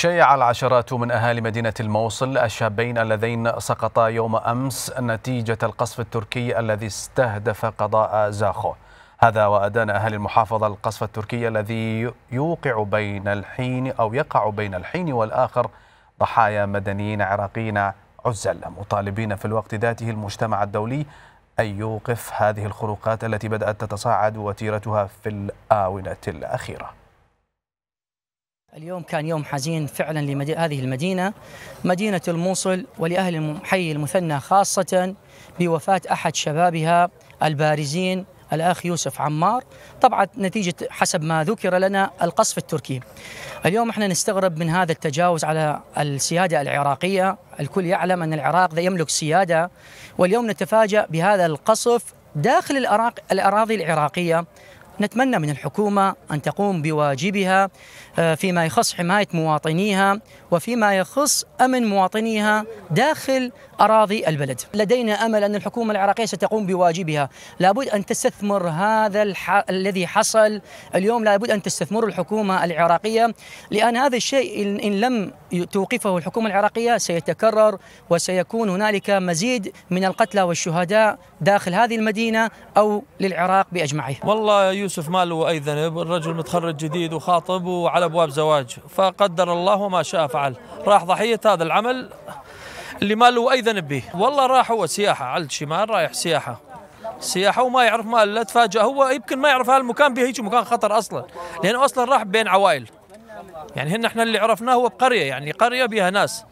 شيع العشرات من أهالي مدينة الموصل الشابين اللذين سقطا يوم أمس نتيجة القصف التركي الذي استهدف قضاء زاخو هذا وأدان أهالي المحافظة القصف التركي الذي يوقع بين الحين أو يقع بين الحين والآخر ضحايا مدنيين عراقيين عزل مطالبين في الوقت ذاته المجتمع الدولي أن يوقف هذه الخروقات التي بدأت تتصاعد وتيرتها في الآونة الأخيرة اليوم كان يوم حزين فعلا لهذه المدينة مدينة الموصل ولأهل الحي المثنى خاصة بوفاة أحد شبابها البارزين الأخ يوسف عمار طبعا نتيجة حسب ما ذكر لنا القصف التركي اليوم احنا نستغرب من هذا التجاوز على السيادة العراقية الكل يعلم أن العراق يملك سيادة واليوم نتفاجأ بهذا القصف داخل الأراضي العراقية نتمنى من الحكومة أن تقوم بواجبها آه، فيما يخص حماية مواطنيها وفيما يخص أمن مواطنيها داخل أراضي البلد لدينا أمل أن الحكومة العراقية ستقوم بواجبها لابد أن تستثمر هذا الح... الذي حصل اليوم لابد أن تستثمر الحكومة العراقية لأن هذا الشيء إن لم توقفه الحكومة العراقية سيتكرر وسيكون هنالك مزيد من القتلى والشهداء داخل هذه المدينة أو للعراق بأجمعه والله يوسف ما له أي ذنب الرجل متخرج جديد وخاطب وعلى أبواب زواج فقدر الله ما شاء فعل راح ضحية هذا العمل اللي ما له أي ذنب به والله راح هو سياحة على الشمال رايح سياحة سياحه وما يعرف ما لا تفاجأ هو يمكن ما يعرف هالمكان به هيك مكان خطر اصلا لانه اصلا راح بين عوائل يعني هن احنا اللي عرفناه هو بقريه يعني قريه بها ناس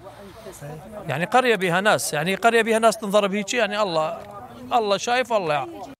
يعني قريه بها ناس يعني قريه بها ناس تنضرب هيك يعني الله الله شايف الله يعني